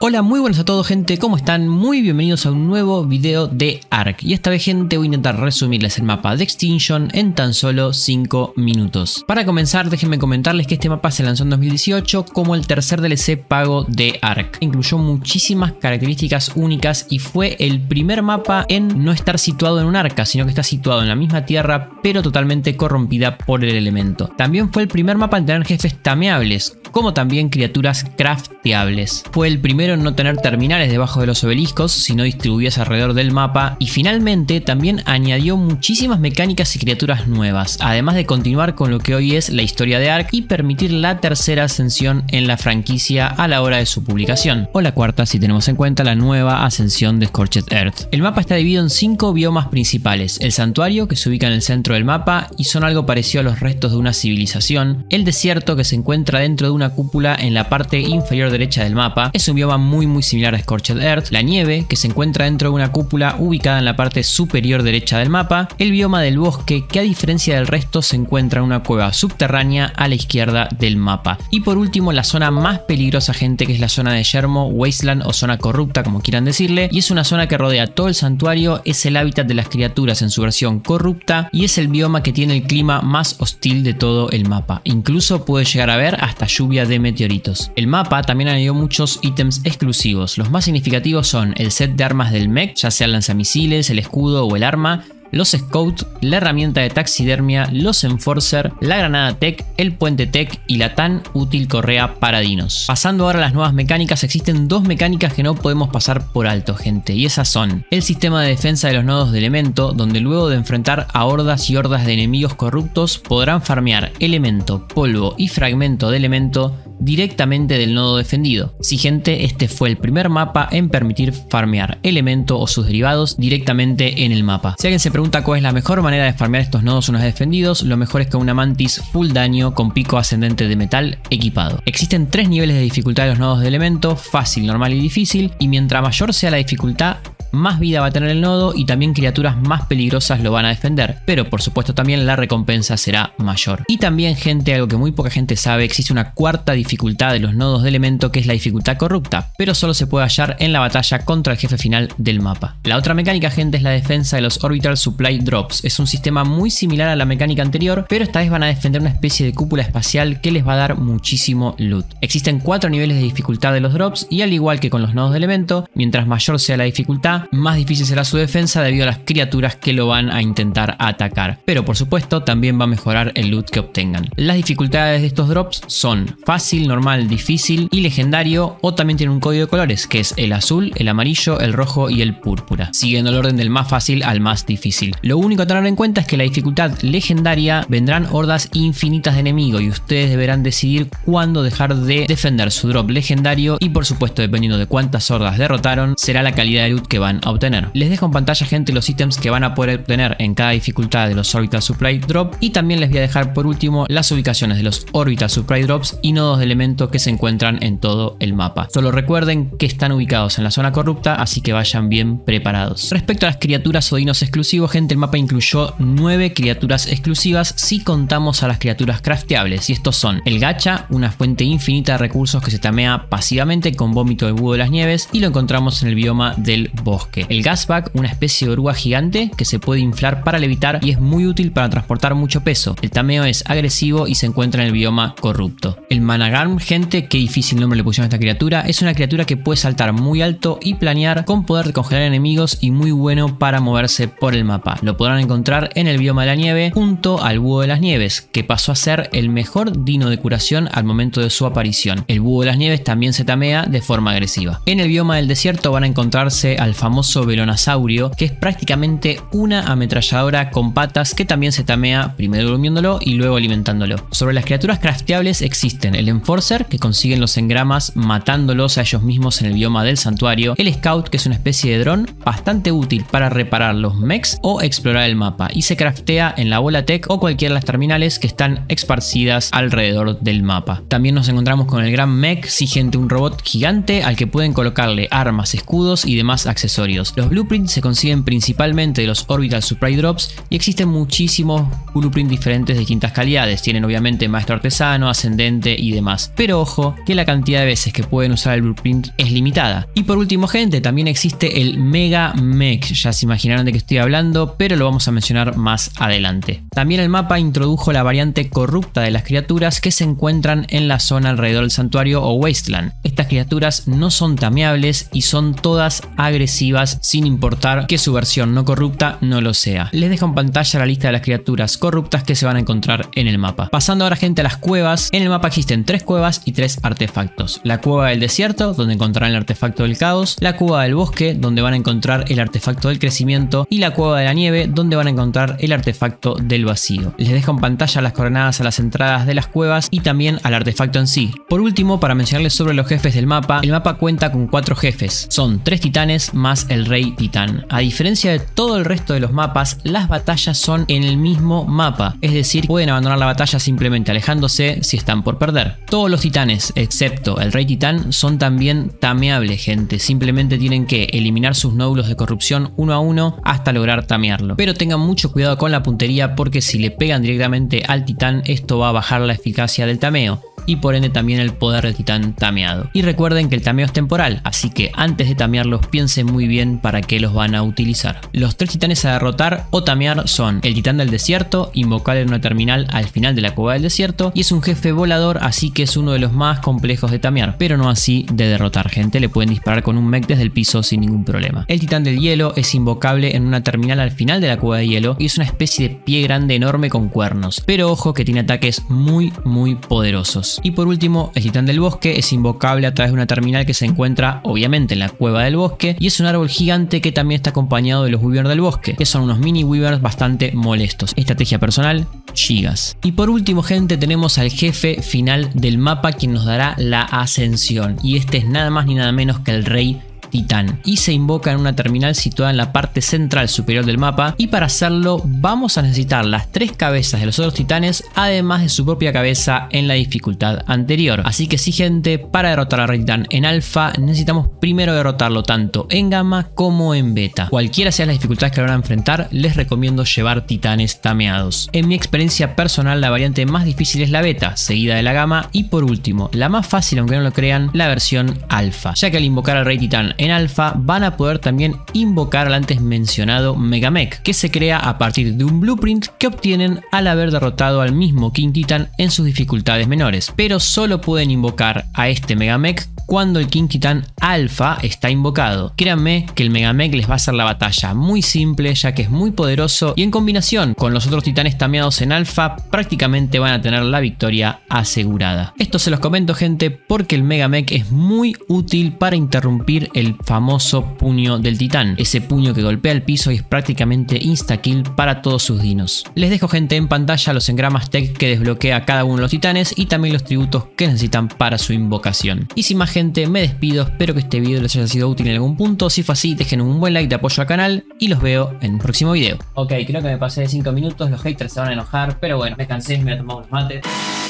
Hola, muy buenas a todos gente, ¿cómo están? Muy bienvenidos a un nuevo video de ARK. Y esta vez gente voy a intentar resumirles el mapa de Extinction en tan solo 5 minutos. Para comenzar déjenme comentarles que este mapa se lanzó en 2018 como el tercer DLC pago de ARK. Incluyó muchísimas características únicas y fue el primer mapa en no estar situado en un arca, sino que está situado en la misma tierra pero totalmente corrompida por el elemento. También fue el primer mapa en tener jefes tameables, como también criaturas crafteables. Fue el primer no tener terminales debajo de los obeliscos, sino distribuidas alrededor del mapa, y finalmente también añadió muchísimas mecánicas y criaturas nuevas, además de continuar con lo que hoy es la historia de Ark y permitir la tercera ascensión en la franquicia a la hora de su publicación, o la cuarta si tenemos en cuenta la nueva ascensión de Scorched Earth. El mapa está dividido en cinco biomas principales, el santuario que se ubica en el centro del mapa y son algo parecido a los restos de una civilización, el desierto que se encuentra dentro de una cúpula en la parte inferior derecha del mapa, es un bioma muy muy similar a Scorched Earth, la nieve, que se encuentra dentro de una cúpula ubicada en la parte superior derecha del mapa, el bioma del bosque, que a diferencia del resto se encuentra en una cueva subterránea a la izquierda del mapa. Y por último, la zona más peligrosa, gente, que es la zona de Yermo, Wasteland o zona corrupta, como quieran decirle, y es una zona que rodea todo el santuario, es el hábitat de las criaturas en su versión corrupta y es el bioma que tiene el clima más hostil de todo el mapa. Incluso puede llegar a ver hasta lluvia de meteoritos. El mapa también añadió muchos ítems exclusivos. Los más significativos son el set de armas del mech, ya sea el lanzamisiles, el escudo o el arma, los scouts la herramienta de taxidermia, los Enforcer, la granada Tech, el puente Tech y la tan útil correa para dinos Pasando ahora a las nuevas mecánicas, existen dos mecánicas que no podemos pasar por alto, gente, y esas son el sistema de defensa de los nodos de elemento, donde luego de enfrentar a hordas y hordas de enemigos corruptos podrán farmear elemento, polvo y fragmento de elemento directamente del nodo defendido. Si gente, este fue el primer mapa en permitir farmear elemento o sus derivados directamente en el mapa. Si alguien se pregunta cuál es la mejor manera de farmear estos nodos unos defendidos, lo mejor es con una mantis full daño con pico ascendente de metal equipado. Existen tres niveles de dificultad de los nodos de elemento, fácil, normal y difícil, y mientras mayor sea la dificultad, más vida va a tener el nodo y también criaturas más peligrosas lo van a defender, pero por supuesto también la recompensa será mayor. Y también gente, algo que muy poca gente sabe, existe una cuarta dificultad de los nodos de elemento que es la dificultad corrupta, pero solo se puede hallar en la batalla contra el jefe final del mapa. La otra mecánica gente es la defensa de los Orbital Supply Drops, es un sistema muy similar a la mecánica anterior, pero esta vez van a defender una especie de cúpula espacial que les va a dar muchísimo loot. Existen cuatro niveles de dificultad de los drops y al igual que con los nodos de elemento, mientras mayor sea la dificultad, más difícil será su defensa debido a las criaturas que lo van a intentar atacar. Pero por supuesto también va a mejorar el loot que obtengan. Las dificultades de estos drops son fácil, normal, difícil y legendario o también tienen un código de colores que es el azul, el amarillo, el rojo y el púrpura, siguiendo el orden del más fácil al más difícil. Lo único a tener en cuenta es que la dificultad legendaria vendrán hordas infinitas de enemigo y ustedes deberán decidir cuándo dejar de defender su drop legendario y por supuesto dependiendo de cuántas hordas derrotaron será la calidad de loot que van a obtener. Les dejo en pantalla gente los ítems que van a poder obtener en cada dificultad de los Orbital Supply Drop y también les voy a dejar por último las ubicaciones de los Orbital Supply Drops y nodos de elementos que se encuentran en todo el mapa. Solo recuerden que están ubicados en la zona corrupta así que vayan bien preparados. Respecto a las criaturas o dinos exclusivos gente el mapa incluyó nueve criaturas exclusivas si contamos a las criaturas crafteables y estos son el gacha, una fuente infinita de recursos que se tamea pasivamente con vómito de búho de las nieves y lo encontramos en el bioma del bosque. El gasbag, una especie de oruga gigante que se puede inflar para levitar y es muy útil para transportar mucho peso. El tameo es agresivo y se encuentra en el bioma corrupto. El managarm, gente, qué difícil nombre le pusieron a esta criatura, es una criatura que puede saltar muy alto y planear con poder de congelar enemigos y muy bueno para moverse por el mapa. Lo podrán encontrar en el bioma de la nieve junto al búho de las nieves, que pasó a ser el mejor dino de curación al momento de su aparición. El búho de las nieves también se tamea de forma agresiva. En el bioma del desierto van a encontrarse al famoso famoso velonasaurio, que es prácticamente una ametralladora con patas que también se tamea primero durmiéndolo y luego alimentándolo. Sobre las criaturas crafteables existen el Enforcer, que consiguen los engramas matándolos a ellos mismos en el bioma del santuario, el Scout, que es una especie de dron bastante útil para reparar los mechs o explorar el mapa, y se craftea en la bola tech o cualquiera de las terminales que están esparcidas alrededor del mapa. También nos encontramos con el Gran Mech, exigente un robot gigante al que pueden colocarle armas, escudos y demás accesorios los blueprints se consiguen principalmente de los Orbital Supply Drops y existen muchísimos blueprints diferentes de distintas calidades. Tienen obviamente maestro artesano, ascendente y demás. Pero ojo, que la cantidad de veces que pueden usar el blueprint es limitada. Y por último gente, también existe el Mega Mech. Ya se imaginaron de qué estoy hablando, pero lo vamos a mencionar más adelante. También el mapa introdujo la variante corrupta de las criaturas que se encuentran en la zona alrededor del santuario o wasteland. Estas criaturas no son tameables y son todas agresivas sin importar que su versión no corrupta no lo sea. Les dejo en pantalla la lista de las criaturas corruptas que se van a encontrar en el mapa. Pasando ahora gente a las cuevas, en el mapa existen tres cuevas y tres artefactos. La cueva del desierto, donde encontrarán el artefacto del caos, la cueva del bosque, donde van a encontrar el artefacto del crecimiento, y la cueva de la nieve, donde van a encontrar el artefacto del vacío. Les dejo en pantalla las coordenadas a las entradas de las cuevas y también al artefacto en sí. Por último, para mencionarles sobre los jefes del mapa, el mapa cuenta con cuatro jefes, son tres titanes más el Rey Titán. A diferencia de todo el resto de los mapas, las batallas son en el mismo mapa, es decir, pueden abandonar la batalla simplemente alejándose si están por perder. Todos los titanes, excepto el Rey Titán, son también tameables, gente, simplemente tienen que eliminar sus nódulos de corrupción uno a uno hasta lograr tamearlo. Pero tengan mucho cuidado con la puntería porque si le pegan directamente al titán esto va a bajar la eficacia del tameo y por ende también el poder del titán tameado. Y recuerden que el tameo es temporal, así que antes de tamearlos piensen muy bien para qué los van a utilizar. Los tres titanes a derrotar o tamear son el titán del desierto, invocable en una terminal al final de la cueva del desierto y es un jefe volador así que es uno de los más complejos de tamear, pero no así de derrotar gente, le pueden disparar con un mech desde el piso sin ningún problema. El titán del hielo es invocable en una terminal al final de la cueva de hielo y es una especie de pie grande enorme con cuernos, pero ojo que tiene ataques muy muy poderosos. Y por último, el titán del bosque es invocable a través de una terminal que se encuentra obviamente en la cueva del bosque y es un árbol gigante que también está acompañado de los weavers del bosque, que son unos mini weavers bastante molestos. Estrategia personal, chigas Y por último gente tenemos al jefe final del mapa quien nos dará la ascensión y este es nada más ni nada menos que el rey Titán y se invoca en una terminal situada en la parte central superior del mapa y para hacerlo vamos a necesitar las tres cabezas de los otros titanes además de su propia cabeza en la dificultad anterior. Así que si gente, para derrotar al rey Titán en alfa necesitamos primero derrotarlo tanto en gamma como en beta. Cualquiera sea las dificultades que van a enfrentar les recomiendo llevar titanes tameados. En mi experiencia personal la variante más difícil es la beta, seguida de la gamma y por último, la más fácil aunque no lo crean, la versión alfa, ya que al invocar al Rey Titán en alfa van a poder también invocar al antes mencionado Megamech, que se crea a partir de un blueprint que obtienen al haber derrotado al mismo King Titan en sus dificultades menores, pero solo pueden invocar a este Megamech cuando el King Titan alfa está invocado. Créanme que el Megamech les va a hacer la batalla muy simple ya que es muy poderoso y en combinación con los otros titanes tameados en alfa prácticamente van a tener la victoria asegurada. Esto se los comento gente porque el Megamech es muy útil para interrumpir el el famoso puño del titán, ese puño que golpea el piso y es prácticamente insta-kill para todos sus dinos. Les dejo gente en pantalla los engramas tech que desbloquea cada uno de los titanes y también los tributos que necesitan para su invocación. Y sin más gente, me despido, espero que este video les haya sido útil en algún punto, si fue así dejen un buen like de apoyo al canal y los veo en un próximo video. Ok, creo que me pasé de 5 minutos, los haters se van a enojar, pero bueno, me cansé, me voy a tomar unos mates.